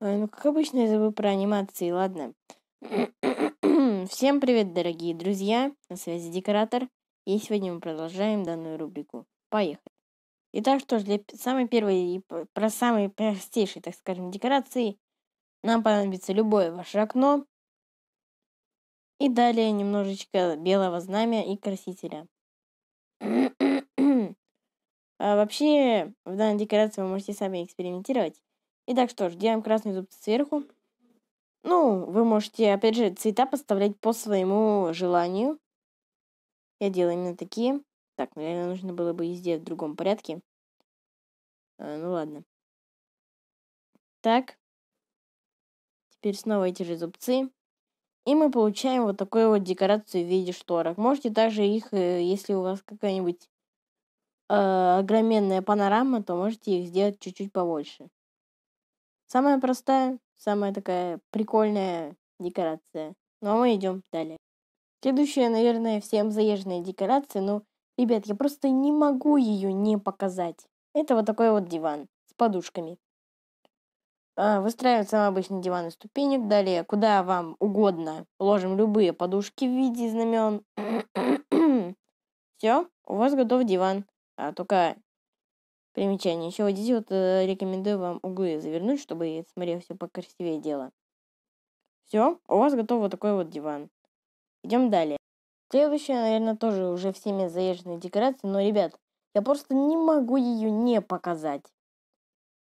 Ой, ну как обычно я забыл про анимации, ладно. Всем привет, дорогие друзья, на связи Декоратор, и сегодня мы продолжаем данную рубрику. Поехали. Итак, что ж, для самой первой и про самые простейшие, так скажем, декорации нам понадобится любое ваше окно, и далее немножечко белого знамя и красителя. а вообще, в данной декорации вы можете сами экспериментировать. Итак, что ж, делаем красные зубцы сверху. Ну, вы можете, опять же, цвета подставлять по своему желанию. Я делаю именно такие. Так, наверное, нужно было бы сделать в другом порядке. А, ну ладно. Так. Теперь снова эти же зубцы. И мы получаем вот такую вот декорацию в виде шторок. Можете также их, э, если у вас какая-нибудь э, огроменная панорама, то можете их сделать чуть-чуть побольше. Самая простая, самая такая прикольная декорация. Ну а мы идем далее. Следующая, наверное, всем заезженная декорация, но, ребят, я просто не могу ее не показать. Это вот такой вот диван с подушками. А, Выстраиваем самый обычный диван из ступенек. Далее, куда вам угодно, ложим любые подушки в виде знамен. Все, у вас готов диван. А только Примечание. Еще вот здесь вот э, рекомендую вам углы завернуть, чтобы смотрел все покрасивее дело. Все, у вас готов вот такой вот диван. Идем далее. Следующая, наверное, тоже уже всеми заезженная декорация, но, ребят, я просто не могу ее не показать.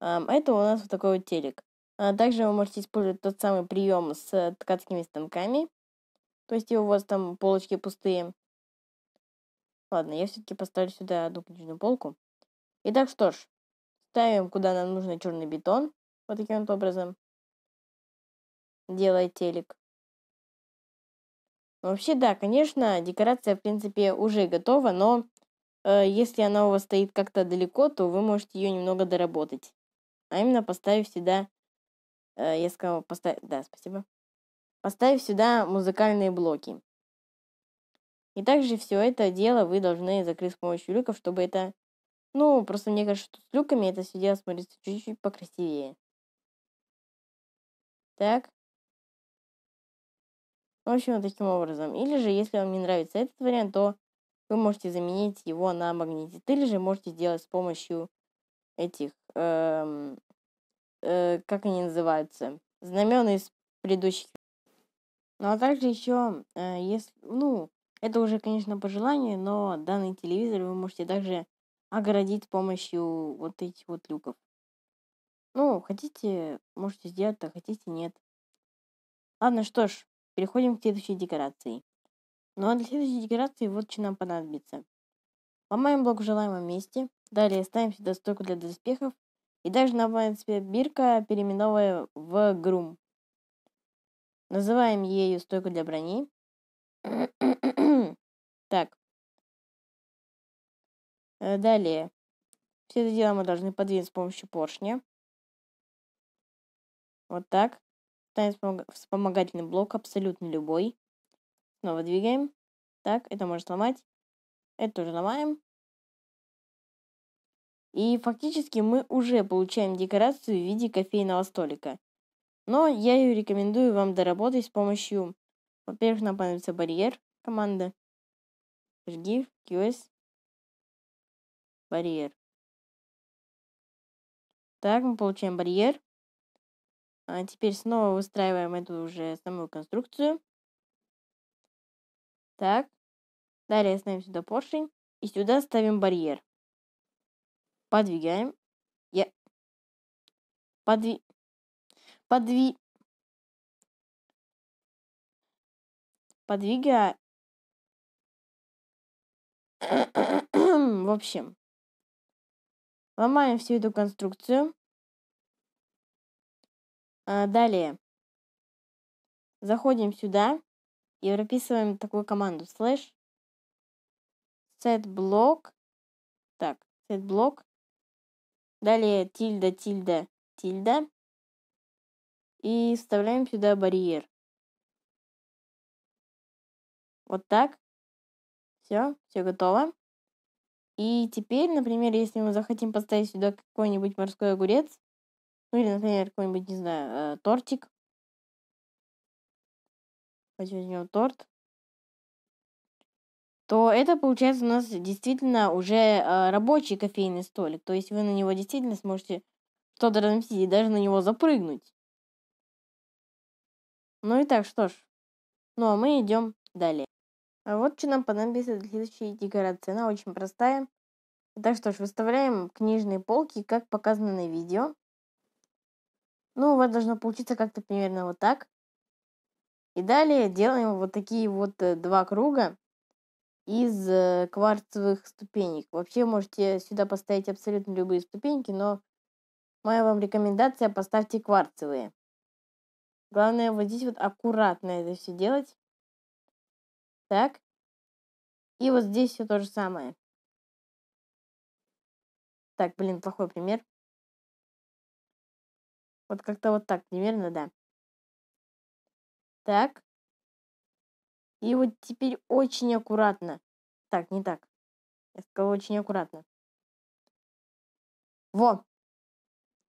Um, это у нас вот такой вот телек. Uh, также вы можете использовать тот самый прием с uh, ткацкими станками. То есть у вас там полочки пустые. Ладно, я все-таки поставлю сюда одну книжную полку. Итак, что ж, ставим куда нам нужно черный бетон, вот таким вот образом, делая телек. Ну, вообще, да, конечно, декорация, в принципе, уже готова, но э, если она у вас стоит как-то далеко, то вы можете ее немного доработать. А именно поставив сюда, э, я сказал, поставь, да, спасибо, поставив сюда музыкальные блоки. И также все это дело вы должны закрыть с помощью люков, чтобы это ну, просто мне кажется, что с люками это все дело смотрится чуть-чуть покрасивее. Так. В общем, вот таким образом. Или же, если вам не нравится этот вариант, то вы можете заменить его на магнитит. Или же можете сделать с помощью этих, эм, э, как они называются, знамен из предыдущих. Ну а также еще, э, если, ну, это уже, конечно, пожелание, но данный телевизор вы можете также огородить с помощью вот этих вот люков. Ну, хотите, можете сделать, а хотите нет. Ладно, что ж, переходим к следующей декорации. Ну а для следующей декорации вот что нам понадобится. Ломаем блок в желаемом месте, далее ставим сюда стойку для доспехов и даже добавим себе бирка, переименовывая в грум. Называем ею стойку для брони. так, Э, далее. Все это дело мы должны подвинуть с помощью поршня. Вот так. Ставим вспомогательный блок, абсолютно любой. Снова двигаем. Так, это можно сломать. Это тоже ломаем. И фактически мы уже получаем декорацию в виде кофейного столика. Но я ее рекомендую вам доработать с помощью... Во-первых, нам понадобится барьер команда. Жги, QS, барьер. Так, мы получаем барьер. А теперь снова выстраиваем эту уже основную конструкцию. Так. Далее ставим сюда поршень. И сюда ставим барьер. Подвигаем. Я... Подви... Подви... Подвигая. В общем, Ломаем всю эту конструкцию. А далее. Заходим сюда и прописываем такую команду. Слэш set block. Так, set block. Далее тильда, тильда, тильда. И вставляем сюда барьер. Вот так. Все, все готово. И теперь, например, если мы захотим поставить сюда какой-нибудь морской огурец, ну или, например, какой-нибудь, не знаю, э, тортик. Давайте возьмем торт. То это получается у нас действительно уже э, рабочий кофейный столик. То есть вы на него действительно сможете что-то разместить и даже на него запрыгнуть. Ну и так, что ж. Ну а мы идем далее. А вот что нам понадобится для следующей декорации. Она очень простая. Так что ж, выставляем книжные полки, как показано на видео. Ну, у вас должно получиться как-то примерно вот так. И далее делаем вот такие вот э, два круга из э, кварцевых ступенек. Вообще можете сюда поставить абсолютно любые ступеньки, но моя вам рекомендация поставьте кварцевые. Главное вот здесь вот аккуратно это все делать. Так. И вот здесь все то же самое. Так, блин, плохой пример. Вот как-то вот так, примерно, да. Так. И вот теперь очень аккуратно. Так, не так. Я сказал очень аккуратно. Во!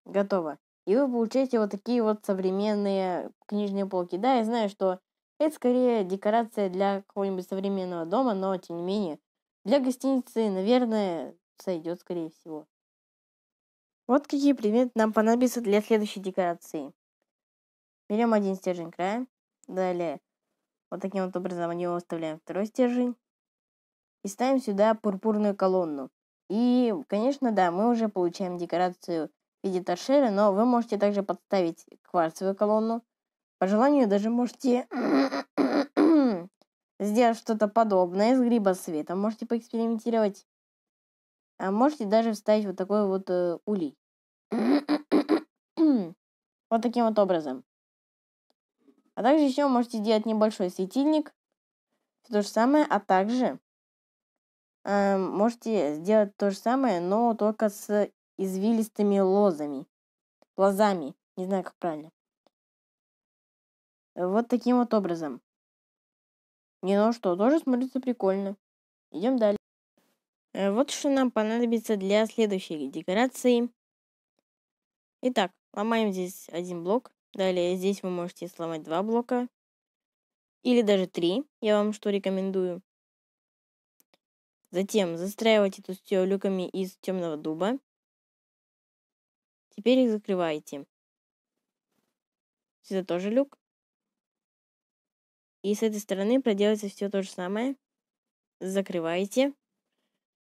Готово. И вы получаете вот такие вот современные книжные полки. Да, я знаю, что это скорее декорация для какого-нибудь современного дома, но тем не менее. Для гостиницы, наверное, сойдет скорее всего. Вот какие предметы нам понадобятся для следующей декорации. Берем один стержень края. Далее вот таким вот образом они вставляем второй стержень. И ставим сюда пурпурную колонну. И, конечно, да, мы уже получаем декорацию в виде торшера, но вы можете также подставить кварцевую колонну по желанию даже можете сделать что-то подобное с грибосветом. Можете поэкспериментировать. А можете даже вставить вот такой вот э, улей. вот таким вот образом. А также еще можете сделать небольшой светильник. Все то же самое. А также э, можете сделать то же самое, но только с извилистыми лозами. Лозами. Не знаю, как правильно. Вот таким вот образом. Не, ну а что, тоже смотрится прикольно. Идем дальше. Э, вот что нам понадобится для следующей декорации. Итак, ломаем здесь один блок. Далее здесь вы можете сломать два блока. Или даже три. Я вам что рекомендую. Затем застраивайте тут все люками из темного дуба. Теперь их закрываете. Сюда тоже люк. И с этой стороны проделайте все то же самое. Закрываете.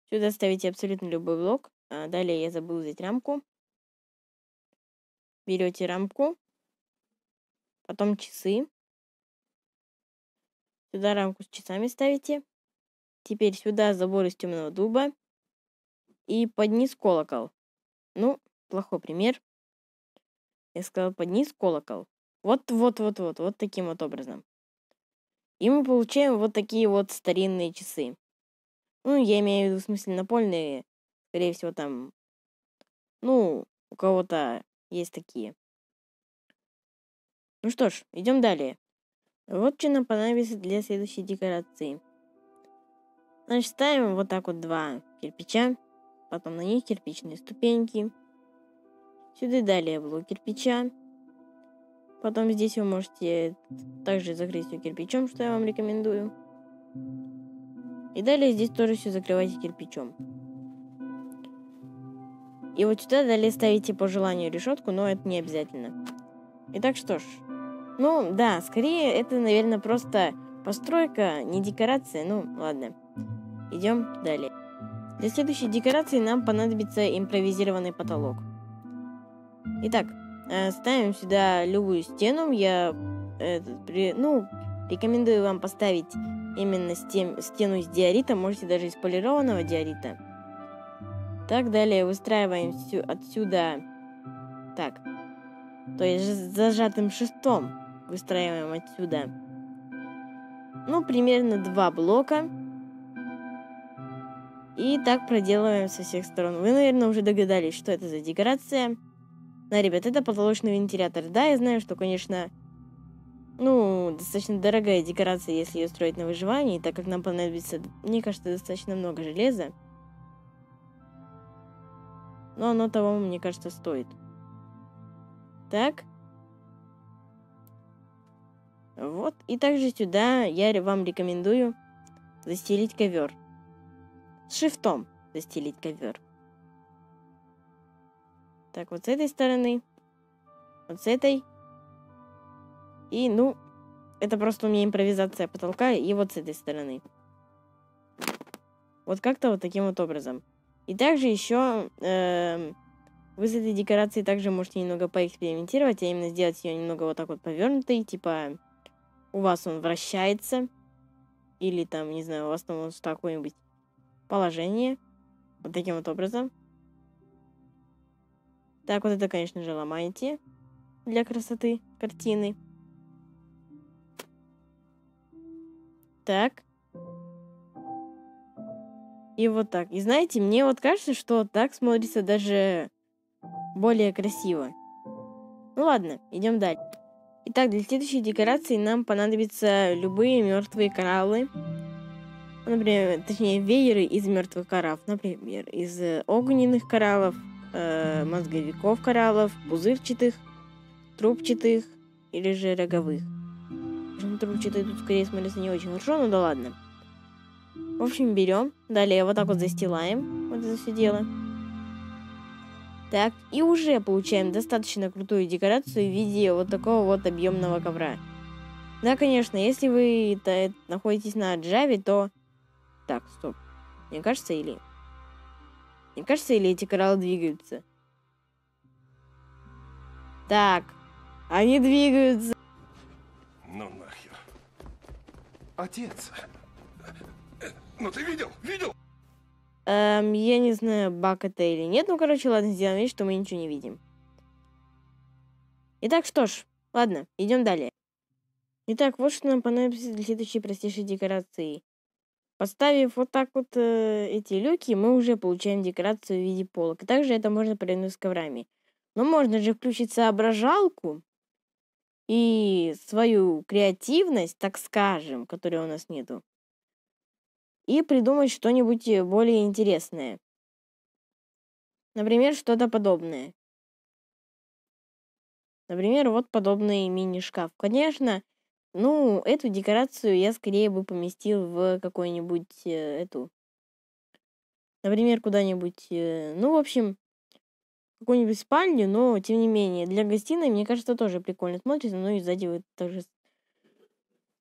Сюда ставите абсолютно любой блок. А далее я забыл взять рамку. Берете рамку. Потом часы. Сюда рамку с часами ставите. Теперь сюда забор из темного дуба. И под низ колокол. Ну, плохой пример. Я сказал под низ колокол. Вот, вот, вот, вот, вот таким вот образом. И мы получаем вот такие вот старинные часы. Ну, я имею в виду в смысле напольные. Скорее всего, там, ну, у кого-то есть такие. Ну что ж, идем далее. Вот что нам понадобится для следующей декорации. Значит, ставим вот так вот два кирпича, потом на них кирпичные ступеньки. Сюда далее блок кирпича, Потом здесь вы можете также закрыть все кирпичом, что я вам рекомендую. И далее здесь тоже все закрывайте кирпичом. И вот сюда далее ставите по желанию решетку, но это не обязательно. Итак, что ж. Ну, да, скорее это, наверное, просто постройка, не декорация. Ну, ладно. Идем далее. Для следующей декорации нам понадобится импровизированный потолок. Итак, Э, ставим сюда любую стену. Я этот, при, ну, рекомендую вам поставить именно стен, стену из диорита. Можете даже из полированного диорита. Так, далее выстраиваем всю, отсюда... Так. То есть зажатым шестом выстраиваем отсюда. Ну, примерно два блока. И так проделываем со всех сторон. Вы, наверное, уже догадались, что это за декорация. Да, ребят, это потолочный вентилятор. Да, я знаю, что, конечно, ну, достаточно дорогая декорация, если ее строить на выживании, так как нам понадобится, мне кажется, достаточно много железа. Но оно того, мне кажется, стоит. Так. Вот. И также сюда я вам рекомендую застелить ковер. С шифтом застелить ковер. Так, вот с этой стороны. Вот с этой. И, ну, это просто у меня импровизация потолка. И вот с этой стороны. Вот как-то вот таким вот образом. И также еще э, эм, вы с этой декорацией также можете немного поэкспериментировать, а именно сделать ее немного вот так вот повернутой, типа у вас он вращается, или там, не знаю, у вас там вот в такое-нибудь положение, вот таким вот образом. Так, вот это, конечно же, ломаете для красоты картины. Так. И вот так. И знаете, мне вот кажется, что так смотрится даже более красиво. Ну ладно, идем дальше. Итак, для следующей декорации нам понадобятся любые мертвые кораллы. Например, точнее, вееры из мертвых кораллов. Например, из э, огненных кораллов, э, мозговиков кораллов, пузырчатых, трубчатых или же роговых. Причем трубчатые тут скорее смотрится не очень хорошо, но ну да ладно. В общем, берем, далее вот так вот застилаем вот это все дело. Так, и уже получаем достаточно крутую декорацию в виде вот такого вот объемного ковра. Да, конечно, если вы находитесь на джаве то... Так, стоп. Мне кажется, или... Мне кажется, или эти кораллы двигаются? Так, они двигаются. Ну нахер. Отец. Ну ты видел? Видел? Эм, я не знаю, баг это или нет. Ну, короче, ладно, сделаем вид, что мы ничего не видим. Итак, что ж, ладно, идем далее. Итак, вот что нам понадобится для следующей простейшей декорации. Поставив вот так вот э, эти люки, мы уже получаем декорацию в виде полок. Также это можно провернуть с коврами. Но можно же включить соображалку и свою креативность, так скажем, которой у нас нету, и придумать что-нибудь э, более интересное. Например, что-то подобное. Например, вот подобный мини-шкаф. Конечно, ну, эту декорацию я скорее бы поместил в какую-нибудь э, эту. Например, куда-нибудь. Э, ну, в общем, какую-нибудь спальню, но тем не менее. Для гостиной, мне кажется, тоже прикольно смотрится, ну и сзади вы тоже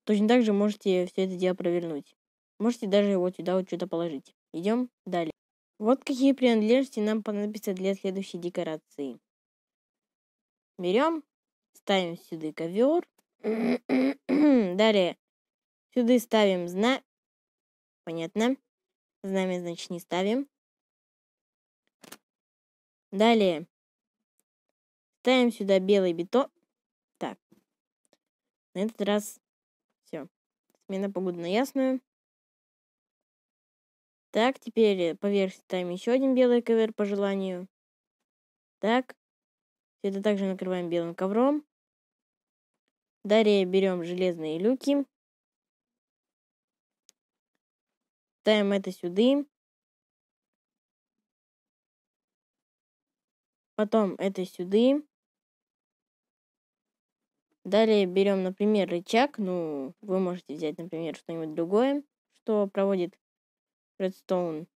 точно так же можете все это дело провернуть. Можете даже вот сюда вот что-то положить. Идем далее. Вот какие принадлежности нам понадобятся для следующей декорации. Берем, ставим сюда ковер, Далее. Сюда ставим знак. Понятно. Знамя, значит, не ставим. Далее. Ставим сюда белый бетон. Так. На этот раз все. Смена погоды на ясную. Так, теперь э, поверх ставим еще один белый ковер по желанию. Так. это также накрываем белым ковром. Далее берем железные люки. Ставим это сюда. Потом это сюда. Далее берем, например, рычаг. Ну, вы можете взять, например, что-нибудь другое, что проводит Redstone.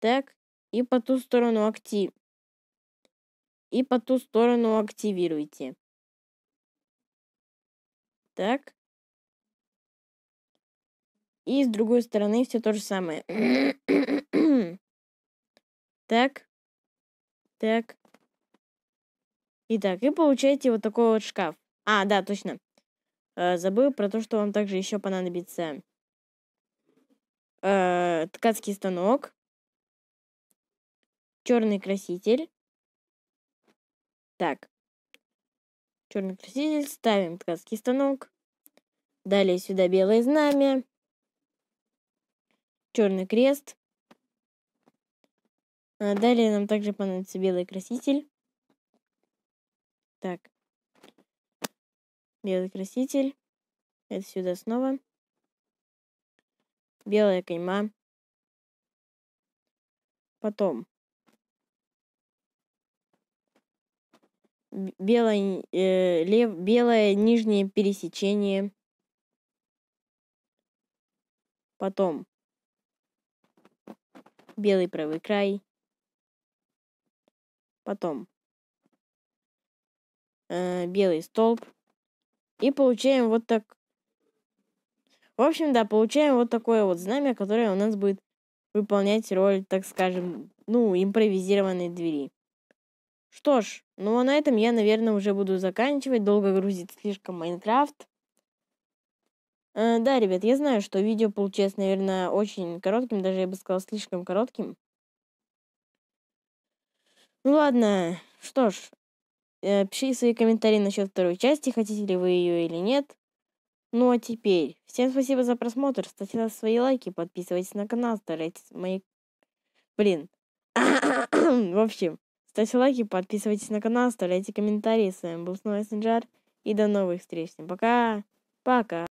Так, и по ту сторону актив. И по ту сторону активируйте. Так. И с другой стороны все то же самое. так. Так. Итак, и получаете вот такой вот шкаф. А, да, точно. Э, забыл про то, что вам также еще понадобится э, ткацкий станок, черный краситель. Так, черный краситель, ставим ткацкий станок. Далее сюда белое знамя, черный крест. А далее нам также понадобится белый краситель. Так. Белый краситель. Это сюда снова. Белая кайма. Потом белое, э, лев, белое нижнее пересечение. Потом белый правый край. Потом э, белый столб. И получаем вот так. В общем, да, получаем вот такое вот знамя, которое у нас будет выполнять роль, так скажем, ну, импровизированной двери. Что ж, ну а на этом я, наверное, уже буду заканчивать. Долго грузит слишком Майнкрафт. Э, да, ребят, я знаю, что видео получилось, наверное, очень коротким. Даже, я бы сказал, слишком коротким. Ну ладно, что ж, э, пишите свои комментарии насчет второй части, хотите ли вы ее или нет. Ну а теперь, всем спасибо за просмотр, ставьте свои лайки, подписывайтесь на канал, старайтесь мои... Блин. В общем, Ставьте лайки, подписывайтесь на канал, оставляйте комментарии. С вами был снова Снайджар. И до новых встреч. Пока. Пока.